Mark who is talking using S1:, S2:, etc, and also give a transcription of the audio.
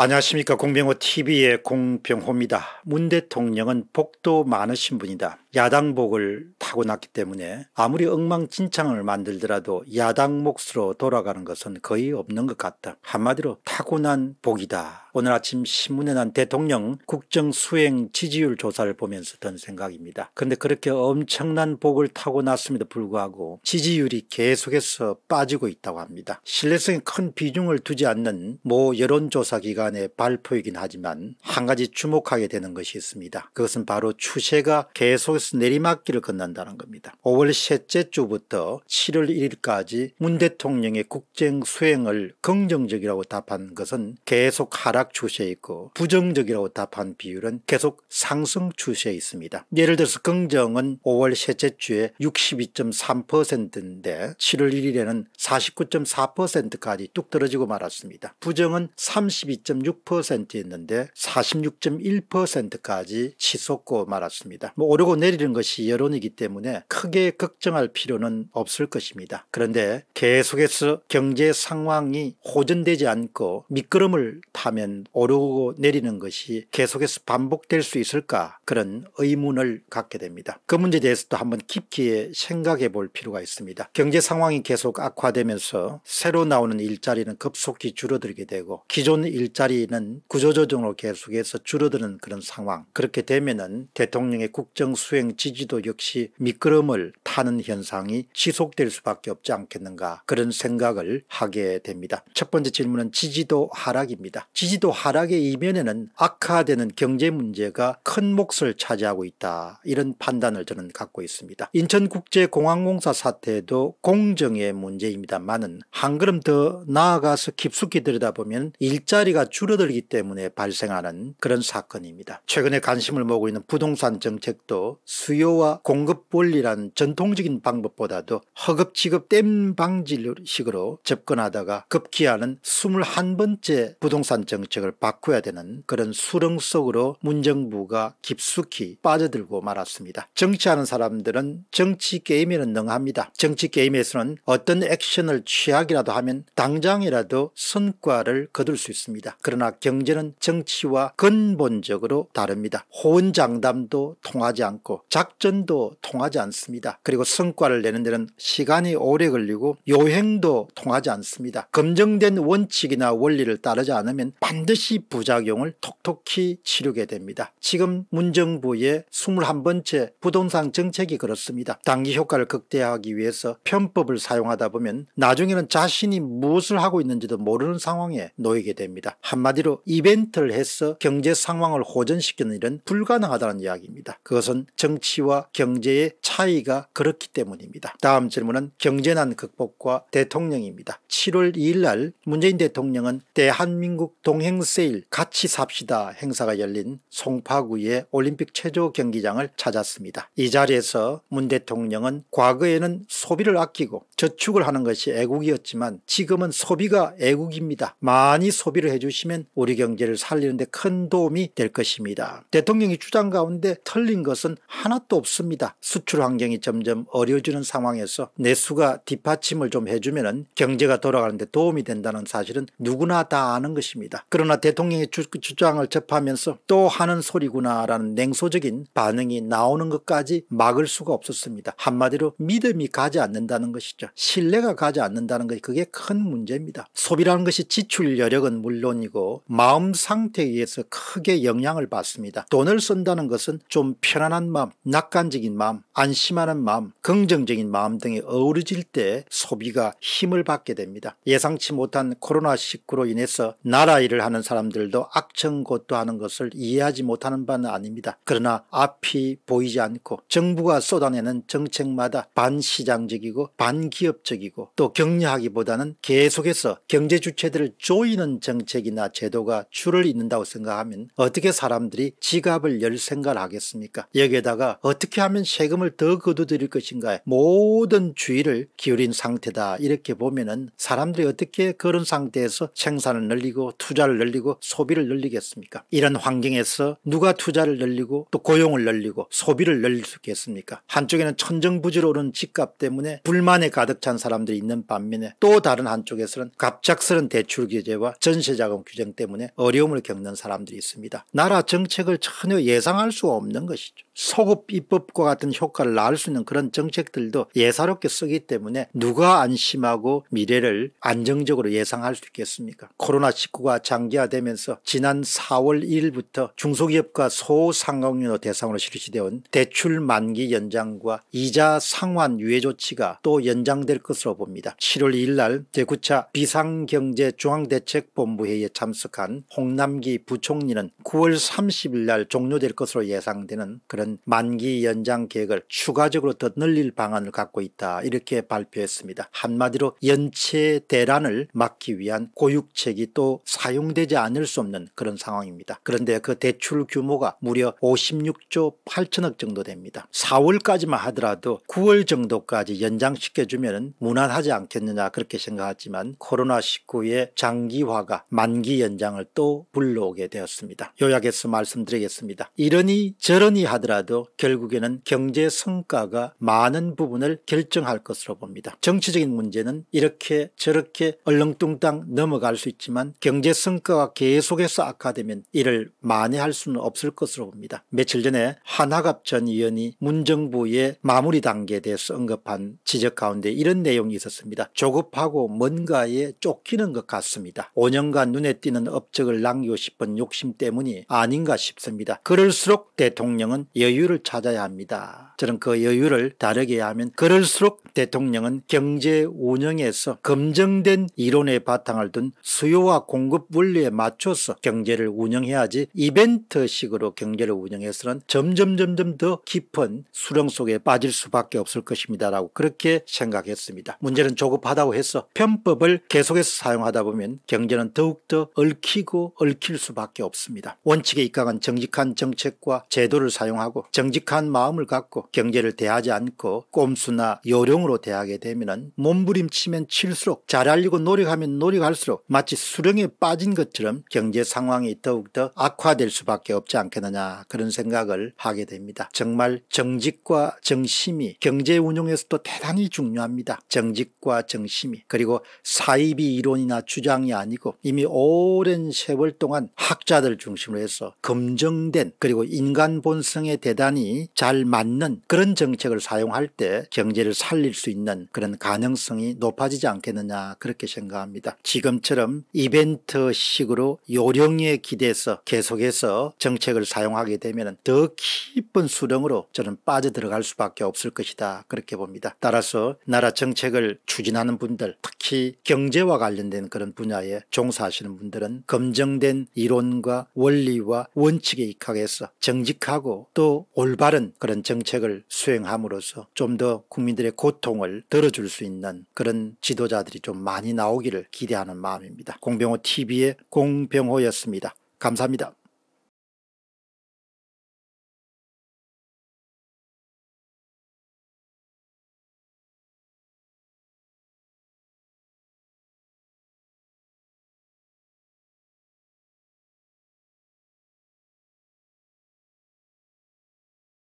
S1: 안녕하십니까 공병호TV의 공병호입니다. 문 대통령은 복도 많으신 분이다. 야당복을 타고났기 때문에 아무리 엉망진창을 만들더라도 야당 몫으로 돌아가는 것은 거의 없는 것 같다. 한마디로 타고난 복이다 오늘 아침 신문에 난 대통령 국정 수행 지지율 조사를 보면서 든 생각입니다. 근데 그렇게 엄청난 복을 타고 났음에도 불구하고 지지율이 계속해서 빠지고 있다고 합니다. 신뢰성에 큰 비중을 두지 않는 모 여론조사 기관의 발표이긴 하지만 한 가지 주목하게 되는 것이 있습니다. 그것은 바로 추세가 계속해서 내리막길을 건넌다는 겁니다. 5월 셋째 주부터 7월 1일까지 문 대통령의 국정 수행을 긍정적이라고 답한 것은 계속 하락 하락 추세에 있고 부정적이라고 답한 비율은 계속 상승 추세에 있습니다. 예를 들어서 긍정은 5월 셋째 주에 62.3%인데 7월 1일에는 49.4%까지 뚝 떨어지고 말았습니다. 부정은 32.6%였는데 46.1%까지 치솟고 말았습니다. 뭐 오르고 내리는 것이 여론이기 때문에 크게 걱정할 필요는 없을 것입니다. 그런데 계속해서 경제 상황이 호전되지 않고 미끄럼을 타면 아니 오르고 내리는 것이 계속해서 반복될 수 있을까 그런 의문을 갖게 됩니다. 그 문제에 대해서도 한번 깊게 생각해 볼 필요가 있습니다. 경제 상황이 계속 악화되면서 새로 나오는 일자리는 급속히 줄어들게 되고 기존 일자리는 구조조정으로 계속해서 줄어드는 그런 상황 그렇게 되면 대통령의 국정 수행 지지도 역시 미끄럼을 타는 현상이 지속될 수밖에 없지 않겠는가 그런 생각을 하게 됩니다. 첫 번째 질문은 지지도 하락입니다. 지지 지지도 하락의 이면에는 악화되는 경제 문제가 큰 몫을 차지하고 있다 이런 판단을 저는 갖고 있습니다. 인천국제공항공사 사태도 공정의 문제입니다만은 한 걸음 더 나아가서 깊숙이 들여다보면 일자리가 줄어들기 때문에 발생하는 그런 사건입니다. 최근에 관심을 모으고 있는 부동산 정책도 수요와 공급 원리란 전통적인 방법보다도 허겁지겁 땜방질식으로 접근하다가 급기야는 21번째 부동산 정책 정책을 바꿔야 되는 그런 수렁 속으로 문정부가 깊숙이 빠져들고 말았습니다. 정치하는 사람들은 정치 게임에는 능합니다. 정치 게임에서는 어떤 액션을 취하기라도 하면 당장이라도 성과를 거둘 수 있습니다. 그러나 경제는 정치와 근본적으로 다릅니다. 호언장담도 통하지 않고 작전도 통하지 않습니다. 그리고 성과를 내는 데는 시간이 오래 걸리고 요행도 통하지 않습니다. 검증된 원칙이나 원리를 따르지 않으면 반 반드시 부작용을 톡톡히 치르게 됩니다. 지금 문정부의 21번째 부동산 정책이 그렇습니다. 단기 효과를 극대화하기 위해서 편법을 사용하다 보면 나중에는 자신이 무엇을 하고 있는지도 모르는 상황에 놓이게 됩니다. 한마디로 이벤트를 해서 경제 상황을 호전시키는 일은 불가능하다는 이야기입니다. 그것은 정치와 경제의 차이가 그렇기 때문입니다. 다음 질문은 경제난 극복과 대통령입니다. 7월 2일 날 문재인 대통령은 대한민국 동해 행세일 같이 삽시다 행사가 열린 송파구의 올림픽 체조 경기장을 찾았습니다. 이 자리에서 문 대통령은 과거에는 소비를 아끼고 저축을 하는 것이 애국이었지만 지금은 소비가 애국입니다. 많이 소비를 해주시면 우리 경제를 살리는데 큰 도움이 될 것입니다. 대통령이 주장 가운데 틀린 것은 하나도 없습니다. 수출 환경이 점점 어려워지는 상황에서 내수가 뒷받침을 좀 해주면 경제가 돌아가는데 도움이 된다는 사실은 누구나 다 아는 것입니다. 그러나 대통령의 주, 주장을 접하면서 또 하는 소리구나라는 냉소적인 반응이 나오는 것까지 막을 수가 없었습니다. 한마디로 믿음이 가지 않는다는 것이죠. 신뢰가 가지 않는다는 것이 그게 큰 문제입니다. 소비라는 것이 지출 여력은 물론이고 마음 상태에 의해서 크게 영향을 받습니다. 돈을 쓴다는 것은 좀 편안한 마음, 낙관적인 마음, 안심하는 마음, 긍정적인 마음 등이 어우러질 때 소비가 힘을 받게 됩니다. 예상치 못한 코로나19로 인해서 나라 일을 하 하는 사람들도 악천고도 하는 것을 이해하지 못하는 바는 아닙니다. 그러나 앞이 보이지 않고 정부가 쏟아내는 정책마다 반시장적이고 반기업적이고 또 격려하기보다는 계속해서 경제 주체들을 조이는 정책이나 제도가 줄을 잇는다고 생각하면 어떻게 사람들이 지갑을 열 생각을 하겠습니까? 여기에다가 어떻게 하면 세금을 더 거두드릴 것인가에 모든 주의를 기울인 상태다 이렇게 보면은 사람들이 어떻게 그런 상태에서 생산을 늘리고 투자를 늘리고 소비를 늘리겠습니까 이런 환경에서 누가 투자를 늘리고 또 고용을 늘리고 소비를 늘릴 수 있겠습니까 한쪽에는 천정부지로 오른 집값 때문에 불만에 가득 찬 사람들이 있는 반면에 또 다른 한쪽에서는 갑작스런 대출 규제와 전세자금 규정 때문에 어려움을 겪는 사람들이 있습니다. 나라 정책을 전혀 예상할 수 없는 것이죠. 소급 입법과 같은 효과를 낳을 수 있는 그런 정책들도 예사롭게 쓰기 때문에 누가 안심하고 미래를 안정적으로 예상할 수 있겠습니까 코로나19가 장기화되면서 지난 4월 1일부터 중소기업과 소상공인으로 대상으로 실시되어 온 대출 만기 연장과 이자 상환 유예 조치가 또 연장될 것으로 봅니다. 7월 2일 날대구차 비상경제중앙대책본부 회의에 참석한 홍남기 부총리는 9월 30일 날 종료될 것으로 예상되는 그런 연, 만기 연장 계획을 추가적으로 더 늘릴 방안을 갖고 있다 이렇게 발표했습니다. 한마디로 연체 대란을 막기 위한 고육책이 또 사용되지 않을 수 없는 그런 상황입니다. 그런데 그 대출 규모가 무려 56조 8천억 정도 됩니다. 4월까지만 하더라도 9월 정도까지 연장시켜주면 무난하지 않겠느냐 그렇게 생각하지만 코로나19의 장기화가 만기 연장을 또 불러오게 되었습니다. 요약해서 말씀드리겠습니다. 이러니 저러니 하더라도 하더라도 결국에는 경제 성과가 많은 부분을 결정할 것으로 봅니다. 정치적인 문제는 이렇게 저렇게 얼렁뚱땅 넘어갈 수 있지만 경제 성과가 계속해서 악화되면 이를 만회할 수는 없을 것으로 봅니다. 며칠 전에 한학갑 전 의원이 문정부의 마무리 단계에 대해서 언급한 지적 가운데 이런 내용이 있었습니다. 조급하고 뭔가에 쫓기는 것 같습니다. 5년간 눈에 띄는 업적을 남기고 싶은 욕심 때문이 아닌가 싶습니다. 그럴수록 대통령은 여 여유를 찾아야 합니다. 저는 그 여유를 다르게 하면 그럴수록 대통령은 경제 운영에서 검증된 이론의 바탕을 둔 수요와 공급 원리에 맞춰서 경제를 운영해야지 이벤트식으로 경제를 운영해서는 점점 점점 더 깊은 수렁 속에 빠질 수밖에 없을 것입니다 라고 그렇게 생각했습니다. 문제는 조급하다고 해서 편법을 계속해서 사용하다 보면 경제는 더욱더 얽히고 얽힐 수밖에 없습니다. 원칙에 입각한 정직한 정책과 제도를 사용하고 하고 정직한 마음을 갖고 경제를 대하지 않고 꼼수나 요령으로 대하게 되면 몸부림치면 칠수록 잘 알리고 노력하면 노력할수록 마치 수령에 빠진 것처럼 경제 상황이 더욱더 악화될 수밖에 없지 않겠느냐 그런 생각을 하게 됩니다. 정말 정직과 정심이 경제 운용에서도 대단히 중요합니다. 정직과 정심이 그리고 사이비 이론이나 주장이 아니고 이미 오랜 세월 동안 학자들 중심으로 해서 검증된 그리고 인간 본성에 대단히 잘 맞는 그런 정책을 사용할 때 경제를 살릴 수 있는 그런 가능성이 높아지지 않겠느냐 그렇게 생각합니다. 지금처럼 이벤트식으로 요령에 기대서 계속해서 정책을 사용하게 되면 더 깊은 수렁으로 저는 빠져들어갈 수밖에 없을 것이다 그렇게 봅니다. 따라서 나라 정책을 추진하는 분들 특히 경제와 관련된 그런 분야에 종사하시는 분들은 검증된 이론과 원리와 원칙에 입각해서 정직하고 또 올바른 그런 정책을 수행함으로써 좀 더 국민들의 고통을 덜어줄 수 있는 그런 지도자들이 좀 많이 나오기를 기대하는 마음입니다. 공병호 TV의 공병호였습니다. 감사합니다.